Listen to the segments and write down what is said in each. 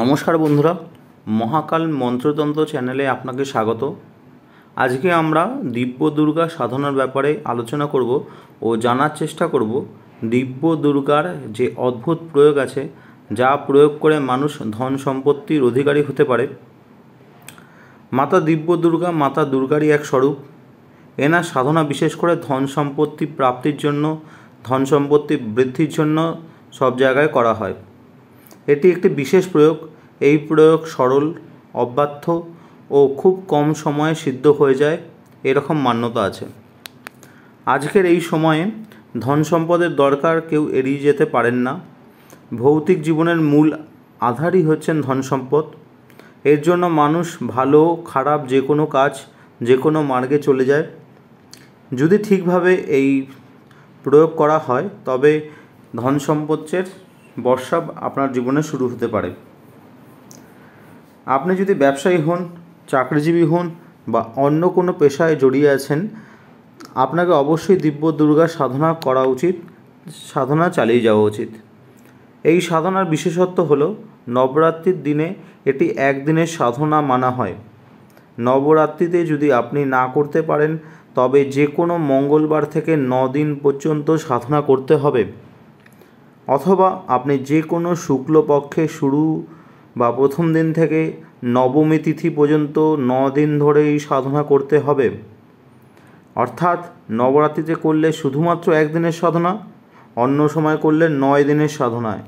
নমস্কার বন্ধুরা মহাকাল মন্ত্রতন্ত্র চ্যানেলে আপনাকে স্বাগত আজকে আমরা দিব্য দুর্গা সাধনার ব্যাপারে আলোচনা করব ও জানার চেষ্টা করব দিব্য দুর্গার যে অদ্ভুত প্রয়োগ আছে যা প্রয়োগ করে মানুষ ধন সম্পত্তির অধিকারী হতে পারে মাতা দিব্য দুর্গা মাতা দুর্গারই এক স্বরূপ এনার সাধনা বিশেষ করে ধন সম্পত্তি প্রাপ্তির জন্য ধন সম্পত্তি বৃদ্ধির জন্য সব জায়গায় করা হয় এটি একটি বিশেষ প্রয়োগ এই প্রয়োগ সরল অবাধ্য ও খুব কম সময়ে সিদ্ধ হয়ে যায় এরকম মান্যতা আছে আজকের এই সময়ে ধন সম্পদের দরকার কেউ এড়িয়ে যেতে পারেন না ভৌতিক জীবনের মূল আধারই হচ্ছেন ধন সম্পদ এর জন্য মানুষ ভালো খারাপ যে কোনো কাজ যে কোনো মার্গে চলে যায় যদি ঠিকভাবে এই প্রয়োগ করা হয় তবে ধন সম্পদের বর্ষা আপনার জীবনে শুরু হতে পারে আপনি যদি ব্যবসায়ী হন চাকরিজীবী হন বা অন্য কোনো পেশায় জড়িয়ে আছেন আপনাকে অবশ্যই দিব্য দুর্গা সাধনা করা উচিত সাধনা চালিয়ে যাওয়া উচিত এই সাধনার বিশেষত্ব হলো নবরাত্রির দিনে এটি একদিনের সাধনা মানা হয় নবরাত্রিতে যদি আপনি না করতে পারেন তবে যে কোনো মঙ্গলবার থেকে ন দিন পর্যন্ত সাধনা করতে হবে অথবা আপনি যে কোনো শুক্লপক্ষে শুরু বা প্রথম দিন থেকে নবমী তিথি পর্যন্ত ন দিন ধরে এই সাধনা করতে হবে অর্থাৎ নবরাত্রিতে করলে শুধুমাত্র একদিনের সাধনা অন্য সময় করলে নয় দিনের সাধনায়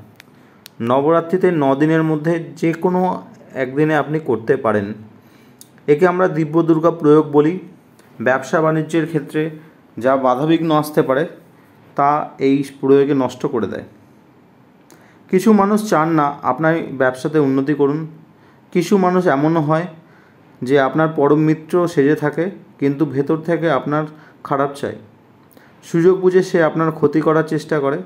নবরাত্রিতে ন দিনের মধ্যে যে কোনো একদিনে আপনি করতে পারেন একে আমরা দিব্য দুর্গা প্রয়োগ বলি ব্যবসা বাণিজ্যের ক্ষেত্রে যা বাধাবিঘ্ন আসতে পারে তা এই প্রয়োগে নষ্ট করে দেয় কিছু মানুষ চান না আপনার ব্যবসাতে উন্নতি করুন কিছু মানুষ এমনও হয় যে আপনার পরম মিত্র সেজে থাকে কিন্তু ভেতর থেকে আপনার খারাপ চাই সুযোগ বুঝে সে আপনার ক্ষতি করার চেষ্টা করে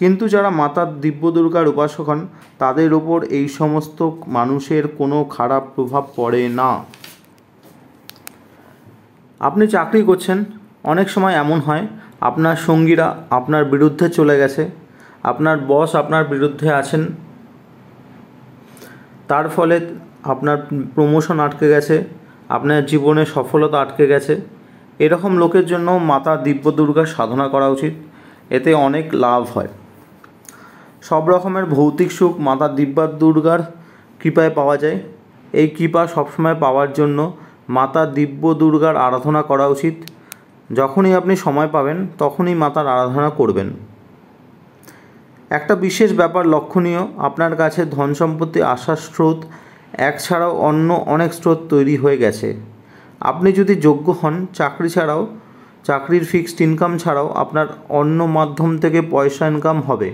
কিন্তু যারা মাতা দিব্য দুর্গার উপাসক হন তাদের ওপর এই সমস্ত মানুষের কোনো খারাপ প্রভাব পড়ে না আপনি চাকরি করছেন অনেক সময় এমন হয় আপনার সঙ্গীরা আপনার বিরুদ্ধে চলে গেছে আপনার বস আপনার বিরুদ্ধে আছেন তার ফলে আপনার প্রমোশন আটকে গেছে আপনার জীবনে সফলতা আটকে গেছে এরকম লোকের জন্য মাতা দিব্য দুর্গার সাধনা করা উচিত এতে অনেক লাভ হয় সব রকমের ভৌতিক সুখ মাতা দিব্যা দুর্গার কৃপায় পাওয়া যায় এই কৃপা সবসময় পাওয়ার জন্য মাতা দিব্য দুর্গার আরাধনা করা উচিত যখনই আপনি সময় পাবেন তখনই মাতার আরাধনা করবেন একটা বিশেষ ব্যাপার লক্ষণীয় আপনার কাছে ধন সম্পত্তি আসার স্রোত এক ছাড়াও অন্য অনেক স্রোত তৈরি হয়ে গেছে আপনি যদি যোগ্য হন চাকরি ছাড়াও চাকরির ফিক্সড ইনকাম ছাড়াও আপনার অন্য মাধ্যম থেকে পয়সা ইনকাম হবে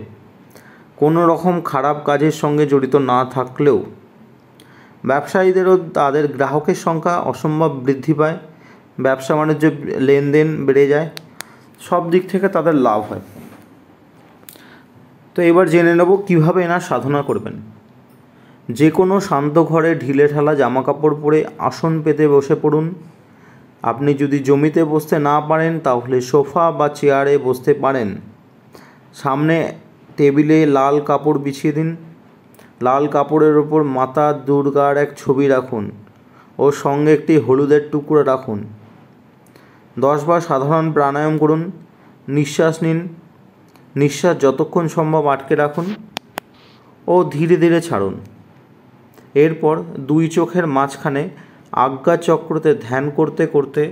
কোনো রকম খারাপ কাজের সঙ্গে জড়িত না থাকলেও ব্যবসায়ীদেরও তাদের গ্রাহকের সংখ্যা অসম্ভব বৃদ্ধি পায় ব্যবসা বাণিজ্য লেনদেন বেড়ে যায় সব দিক থেকে তাদের লাভ হয় তো এবার জেনে নেব কীভাবে এনার সাধনা করবেন যে কোনো শান্ত ঘরে ঢিলে জামা কাপড় পরে আসন পেতে বসে পড়ুন আপনি যদি জমিতে বসতে না পারেন তাহলে সোফা বা চেয়ারে বসতে পারেন সামনে টেবিলে লাল কাপড় বিছিয়ে দিন লাল কাপড়ের ওপর মাতা দুর্গার এক ছবি রাখুন ও সঙ্গে একটি হলুদের টুকরো রাখুন দশবার সাধারণ প্রাণায়াম করুন নিঃশ্বাস নিন নিঃশ্বাস যতক্ষণ সম্ভব আটকে রাখুন ও ধীরে ধীরে ছাড়ুন এরপর দুই চোখের মাঝখানে আজ্ঞা চক্রতে ধ্যান করতে করতে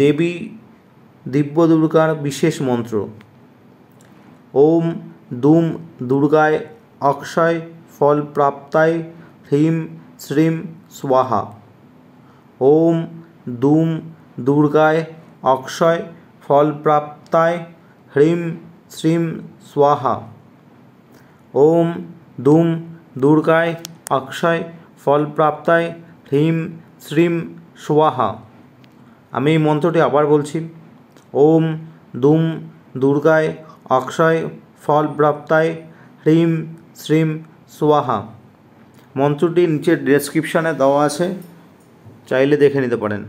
দেবী দিব্য দুর্গার বিশেষ মন্ত্র ওম দুম দুর্গায় অক্ষয় ফল প্রাপ্তায় হ্রিম শ্রীম স্বাহা ওম দুম দুর্গায় অক্ষয় ফল প্রাপ্তায় হ্রিম শ্রীম স্বাহা ওম দুম দুর্গায় অক্ষয় ফলপ্রাপ্তায় হ্রীম শ্রীম সোয়াহা আমি এই মন্ত্রটি আবার বলছি ওম দুম দুর্গায় অক্ষয় ফলপ্রাপ্তায় হ্রীম শ্রীম সোয়াহা মন্ত্রটি নিচের ডেসক্রিপশানে দেওয়া আছে চাইলে দেখে নিতে পারেন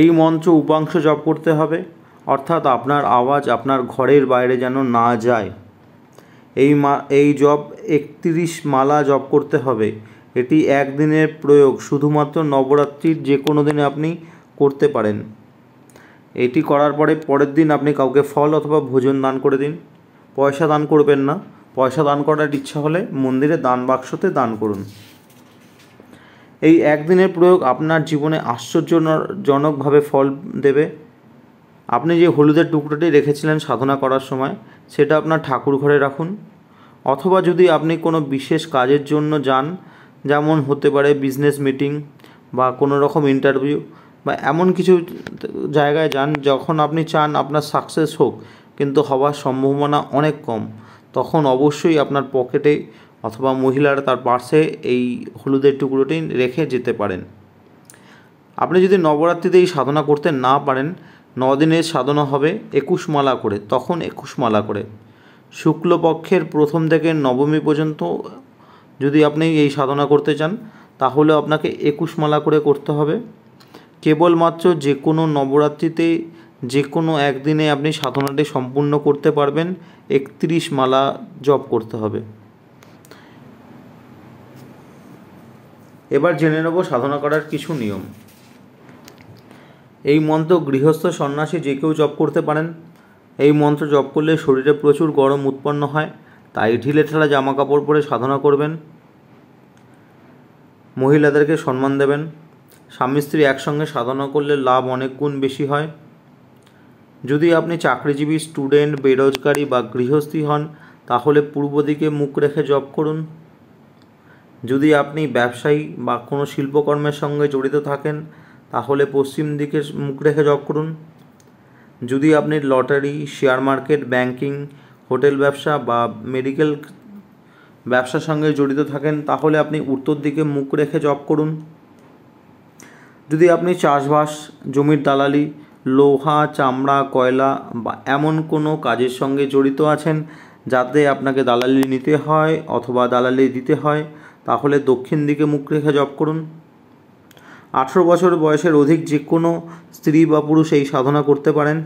এই মন্ত্র উপাংশ জপ করতে হবে অর্থাৎ আপনার আওয়াজ আপনার ঘরের বাইরে যেন না যায় এই মা এই জব একত্রিশ মালা জব করতে হবে এটি একদিনের প্রয়োগ শুধুমাত্র নবরাত্রির যে কোনো দিনে আপনি করতে পারেন এটি করার পরে পরের দিন আপনি কাউকে ফল অথবা ভোজন দান করে দিন পয়সা দান করবেন না পয়সা দান করার ইচ্ছা হলে মন্দিরে দান বাক্সতে দান করুন এই একদিনের প্রয়োগ আপনার জীবনে আশ্চর্যজনকভাবে ফল দেবে আপনি যে হলুদের টুকরোটি রেখেছিলেন সাধনা করার সময় সেটা আপনার ঠাকুর ঘরে রাখুন অথবা যদি আপনি কোনো বিশেষ কাজের জন্য যান যেমন হতে পারে বিজনেস মিটিং বা কোনো রকম ইন্টারভিউ বা এমন কিছু জায়গায় যান যখন আপনি চান আপনার সাকসেস হোক কিন্তু হওয়ার সম্ভাবনা অনেক কম তখন অবশ্যই আপনার পকেটে অথবা মহিলারা তার পার্শ্বে এই হলুদের টুকরোটি রেখে যেতে পারেন আপনি যদি নবরাত্রিতে এই সাধনা করতে না পারেন নদিনের সাধনা হবে একুশ মালা করে তখন একুশ মালা করে শুক্লপক্ষের প্রথম থেকে নবমী পর্যন্ত যদি আপনি এই সাধনা করতে চান তাহলে আপনাকে একুশ মালা করে করতে হবে কেবলমাত্র যে কোনো নবরাত্রিতে যে কোনো একদিনে আপনি সাধনাটি সম্পূর্ণ করতে পারবেন একত্রিশ মালা জপ করতে হবে এবার জেনে নেব সাধনা করার কিছু নিয়ম এই মন্ত্র গৃহস্থ সন্ন্যাসী যে কেউ জপ করতে পারেন এই মন্ত্র জপ করলে শরীরে প্রচুর গরম উৎপন্ন হয় তাই ঢিলে ঠেলা জামা কাপড় পরে সাধনা করবেন মহিলাদেরকে সম্মান দেবেন স্বামী স্ত্রী একসঙ্গে সাধনা করলে লাভ অনেক গুণ বেশি হয় যদি আপনি চাকরিজীবী স্টুডেন্ট বেরোজগারি বা গৃহস্থী হন তাহলে পূর্ব দিকে মুখ রেখে জব করুন যদি আপনি ব্যবসায়ী বা কোনো শিল্পকর্মের সঙ্গে জড়িত থাকেন তাহলে পশ্চিম দিকে মুখ রেখে জব করুন যদি আপনি lottery share market banking hotel ব্যবসা বা মেডিকেল ব্যবসার সঙ্গে জড়িত থাকেন তাহলে আপনি উত্তর দিকে মুখ রেখে জব করুন যদি আপনি চাষবাস জমির দালালি লোহা চামড়া কয়লা বা এমন কোনো কাজের সঙ্গে জড়িত আছেন যাতে আপনাকে দালালি নিতে হয় অথবা দালালি দিতে হয় তাহলে দক্ষিণ দিকে মুখ রেখে জব করুন আঠেরো বছর বয়সের অধিক যে কোনো স্ত্রী বা পুরুষ এই সাধনা করতে পারেন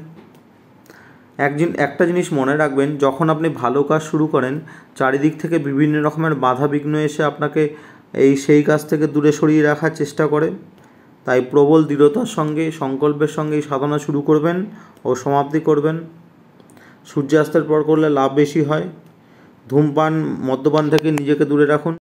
একজন একটা জিনিস মনে রাখবেন যখন আপনি ভালো কাজ শুরু করেন চারিদিক থেকে বিভিন্ন রকমের বাধা বিঘ্ন এসে আপনাকে এই সেই কাজ থেকে দূরে সরিয়ে রাখার চেষ্টা করে তাই প্রবল দৃঢ়তার সঙ্গে সংকল্পের সঙ্গে এই সাধনা শুরু করবেন ও সমাপ্তি করবেন সূর্যাস্তের পর করলে লাভ বেশি হয় ধূমপান মদ্যপান থেকে নিজেকে দূরে রাখুন